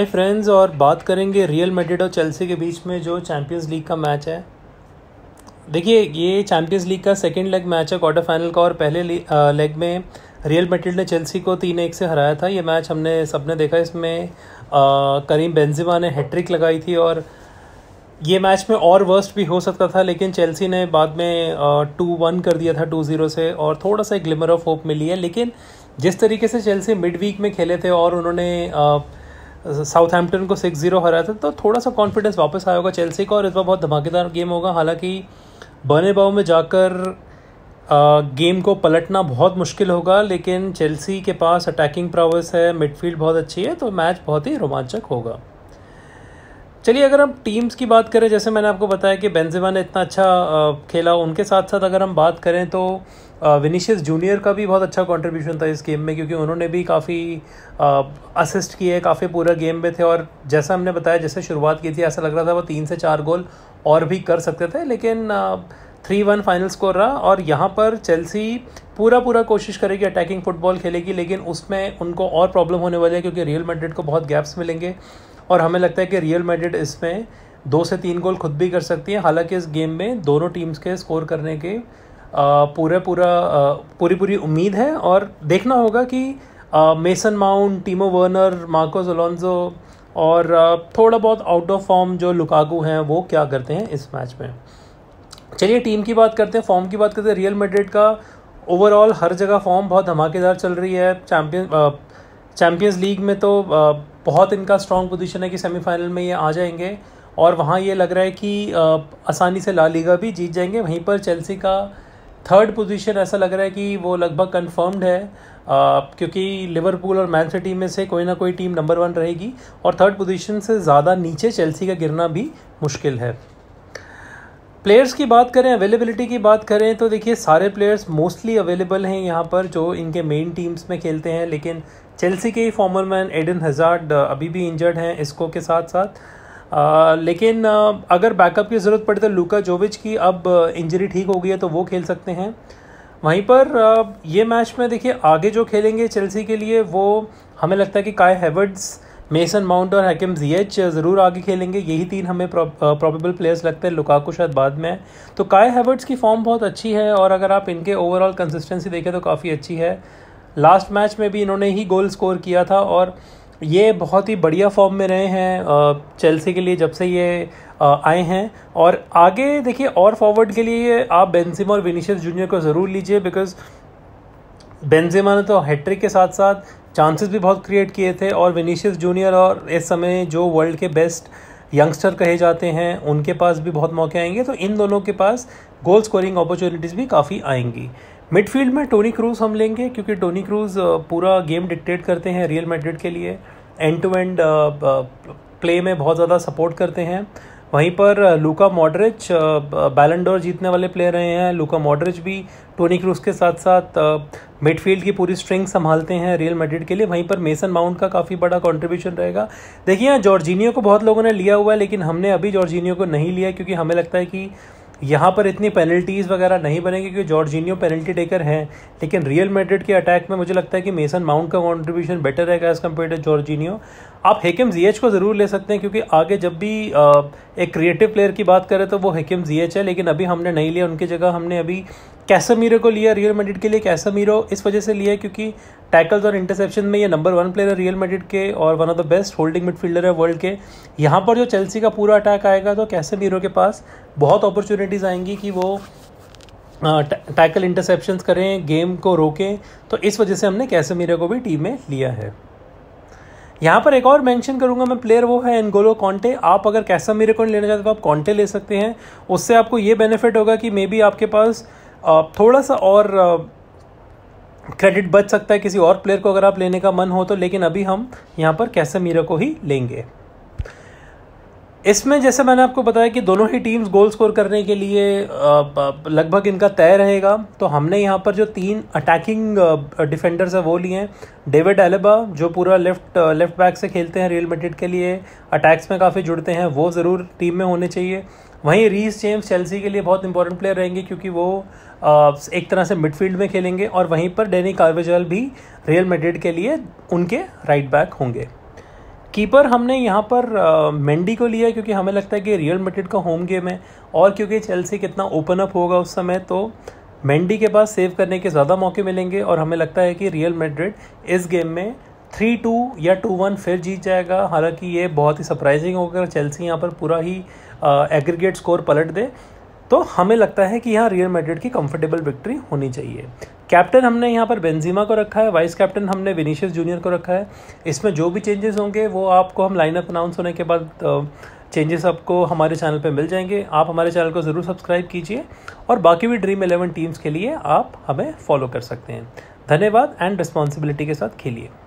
hi friends और बात करेंगे रियल मेडिड और चेल्सी के बीच में जो चैंपियंस लीग का मैच है देखिए ये चैंपियंस लीग का सेकेंड लेग मैच है क्वार्टर फाइनल का और पहले लेग में रियल मेडिड ने चेल्सी को तीन एक से हराया था ये मैच हमने सबने देखा इसमें करीम बेंजिमा ने हैट्रिक लगाई थी और ये मैच में और वर्स्ट भी हो सकता था लेकिन चेल्सी ने बाद में टू वन कर दिया था टू ज़ीरो से और थोड़ा सा ग्लिमर ऑफ होप मिली है लेकिन जिस तरीके से चेल्सी मिड वीक में खेले थे और उन्होंने साउथहैम्पटन को सिक्स जीरो हराया था तो थोड़ा सा कॉन्फिडेंस वापस आया होगा चेल्सी का और इस बार बहुत धमाकेदार गेम होगा हालांकि बने बाव में जाकर गेम को पलटना बहुत मुश्किल होगा लेकिन चेल्सी के पास अटैकिंग प्रावस है मिडफील्ड बहुत अच्छी है तो मैच बहुत ही रोमांचक होगा चलिए अगर हम टीम्स की बात करें जैसे मैंने आपको बताया कि बेंजेमा ने इतना अच्छा खेला उनके साथ साथ अगर हम बात करें तो विनीशियस जूनियर का भी बहुत अच्छा कंट्रीब्यूशन था इस गेम में क्योंकि उन्होंने भी काफ़ी असिस्ट किए काफ़ी पूरा गेम में थे और जैसा हमने बताया जैसे शुरुआत की थी ऐसा लग रहा था वो तीन से चार गोल और भी कर सकते थे लेकिन थ्री वन फाइनल स्कोर रहा और यहाँ पर चेल्सी पूरा पूरा कोशिश करेगी अटैकिंग फुटबॉल खेलेगी लेकिन उसमें उनको और प्रॉब्लम होने वाली है क्योंकि रियल मेड्रिड को बहुत गैप्स मिलेंगे और हमें लगता है कि रियल मेडिट इसमें दो से तीन गोल खुद भी कर सकती है हालांकि इस गेम में दोनों टीम्स के स्कोर करने के पूरा पूरा पूरी पूरी उम्मीद है और देखना होगा कि Mason Mount Timo Werner Marcos Alonso और थोड़ा बहुत आउट ऑफ फॉर्म जो लुकागू हैं वो क्या करते हैं इस मैच में चलिए टीम की बात करते हैं फॉर्म की बात करते हैं रियल मेड्रिड का ओवरऑल हर जगह फॉर्म बहुत धमाकेदार चल रही है चैम्पियन चैम्पियंस लीग में तो बहुत इनका स्ट्रॉन्ग पोजीशन है कि सेमीफाइनल में ये आ जाएंगे और वहाँ ये लग रहा है कि आसानी से ला लीगा भी जीत जाएंगे वहीं पर चेल्सी का थर्ड पोजीशन ऐसा लग रहा है कि वो लगभग कंफर्म्ड है आ, क्योंकि लिवरपूल और मैन सिटी में से कोई ना कोई टीम नंबर वन रहेगी और थर्ड पोजीशन से ज़्यादा नीचे चेल्सी का गिरना भी मुश्किल है प्लेयर्स की बात करें अवेलेबिलिटी की बात करें तो देखिए सारे प्लेयर्स मोस्टली अवेलेबल हैं यहाँ पर जो इनके मेन टीम्स में खेलते हैं लेकिन चेल्सी के ही फॉर्मर मैन एडन हजार्ड अभी भी इंजर्ड हैं इसको के साथ साथ आ, लेकिन अगर बैकअप की ज़रूरत पड़े तो लूका जोविच की अब इंजरी ठीक हो गई है तो वो खेल सकते हैं वहीं पर ये मैच में देखिए आगे जो खेलेंगे चेल्सी के लिए वो हमें लगता है कि काय हैवर्ड्स मेसन माउंट और जी एच ज़रूर आगे खेलेंगे यही तीन हमें प्रॉबेबल प्लेयर्स लगते हैं लुकाकू शायद बाद में तो काय हैवर्ट्स की फॉर्म बहुत अच्छी है और अगर आप इनके ओवरऑल कंसिस्टेंसी देखें तो काफ़ी अच्छी है लास्ट मैच में भी इन्होंने ही गोल स्कोर किया था और ये बहुत ही बढ़िया फॉर्म में रहे हैं चेल्सी के लिए जब से ये आए हैं और आगे देखिए और फॉरवर्ड के लिए आप बेंजिमा और विनीशियस जूनियर को ज़रूर लीजिए बिकॉज बेंजिमा ने तो हैट्रिक के साथ साथ चांसेस भी बहुत क्रिएट किए थे और विनीशियस जूनियर और इस समय जो वर्ल्ड के बेस्ट यंगस्टर कहे जाते हैं उनके पास भी बहुत मौके आएंगे तो इन दोनों के पास गोल स्कोरिंग अपॉर्चुनिटीज़ भी काफ़ी आएंगी मिडफील्ड में टोनी क्रूज हम लेंगे क्योंकि टोनी क्रूज पूरा गेम डिक्टेट करते हैं रियल मैड्रिड के लिए एंड टू एंड प्ले में बहुत ज़्यादा सपोर्ट करते हैं वहीं पर लूका मॉडरिच बैलेंडोर जीतने वाले प्लेयर रहे हैं लुका मॉडरिच भी टोनी क्रूस के साथ साथ मिडफील्ड की पूरी स्ट्रिंग संभालते हैं रियल मेडिड के लिए वहीं पर मेसन माउंट का काफ़ी बड़ा कंट्रीब्यूशन रहेगा देखिए यहाँ जॉर्जीनियो को बहुत लोगों ने लिया हुआ है लेकिन हमने अभी जॉर्जीनियो को नहीं लिया क्योंकि हमें लगता है कि यहाँ पर इतनी पेनल्टीज़ वगैरह नहीं बनेंगे क्योंकि जॉर्जीनियो पेनल्टी टेकर हैं लेकिन रियल मेड्रिड के अटैक में मुझे लगता है कि मेसन माउंट का कंट्रीब्यूशन बेटर रहेगा एज़ कम्पेयर टू जॉर्जीनियो आप हेकम जी को ज़रूर ले सकते हैं क्योंकि आगे जब भी आ, एक क्रिएटिव प्लेयर की बात करें तो वो हेकम जी है लेकिन अभी हमने नहीं लिया उनकी जगह हमने अभी कैसमीरो को लिया रियल मेडिट के लिए कैसमीरो इस वजह से लिया है क्योंकि टैकल्स और इंटरसेप्शन में ये नंबर वन प्लेयर है रियल मेडिट के और one of the best holding midfielder है वर्ल्ड के यहाँ पर जो चेल्सी का पूरा अटैक आएगा तो कैसामीरो के पास बहुत अपॉर्चुनिटीज़ आएंगी कि वो टैकल इंटरसेप्शन करें गेम को रोकें तो इस वजह से हमने कैसेमीरा को भी टीम में लिया है यहाँ पर एक और मेंशन करूँगा मैं प्लेयर वो है एनगोलो कॉन्टे आप अगर कैसा मेरे को लेना चाहते हो तो आप कॉन्टे ले सकते हैं उससे आपको ये बेनिफिट होगा कि मे बी आपके पास थोड़ा सा और क्रेडिट बच सकता है किसी और प्लेयर को अगर आप लेने का मन हो तो लेकिन अभी हम यहाँ पर कैसे मीरा को ही लेंगे इसमें जैसे मैंने आपको बताया कि दोनों ही टीम्स गोल स्कोर करने के लिए लगभग इनका तय रहेगा तो हमने यहाँ पर जो तीन अटैकिंग डिफेंडर्स हैं वो लिए हैं डेविड एलेबा जो पूरा लेफ्ट लेफ्ट बैक से खेलते हैं रियल मेडिड के लिए अटैक्स में काफ़ी जुड़ते हैं वो ज़रूर टीम में होने चाहिए वहीं रीस जेम्स चेल्सी के लिए बहुत इंपॉर्टेंट प्लेयर रहेंगे क्योंकि वो एक तरह से मिडफील्ड में खेलेंगे और वहीं पर डेनी कार्वेजल भी रियल मेडिड के लिए उनके राइट बैक होंगे कीपर हमने यहाँ पर मेंडी को लिया क्योंकि हमें लगता है कि रियल मेड्रिड का होम गेम है और क्योंकि चेल्सी कितना ओपन अप होगा उस समय तो मेंडी के पास सेव करने के ज़्यादा मौके मिलेंगे और हमें लगता है कि रियल मेड्रिड इस गेम में थ्री टू या टू वन फिर जीत जाएगा हालांकि ये बहुत ही सरप्राइजिंग होगा चेल्सी यहाँ पर पूरा ही एग्रीगेट स्कोर पलट दे तो हमें लगता है कि यहाँ रियल मेड्रिड की कंफर्टेबल विक्ट्री होनी चाहिए कैप्टन हमने यहाँ पर बेंजीमा को रखा है वाइस कैप्टन हमने विनीशियस जूनियर को रखा है इसमें जो भी चेंजेस होंगे वो आपको हम लाइनअप अनाउंस होने के बाद चेंजेस आपको हमारे चैनल पे मिल जाएंगे आप हमारे चैनल को ज़रूर सब्सक्राइब कीजिए और बाकी भी ड्रीम इलेवन टीम्स के लिए आप हमें फॉलो कर सकते हैं धन्यवाद एंड रिस्पॉन्सिबिलिटी के साथ खेलिए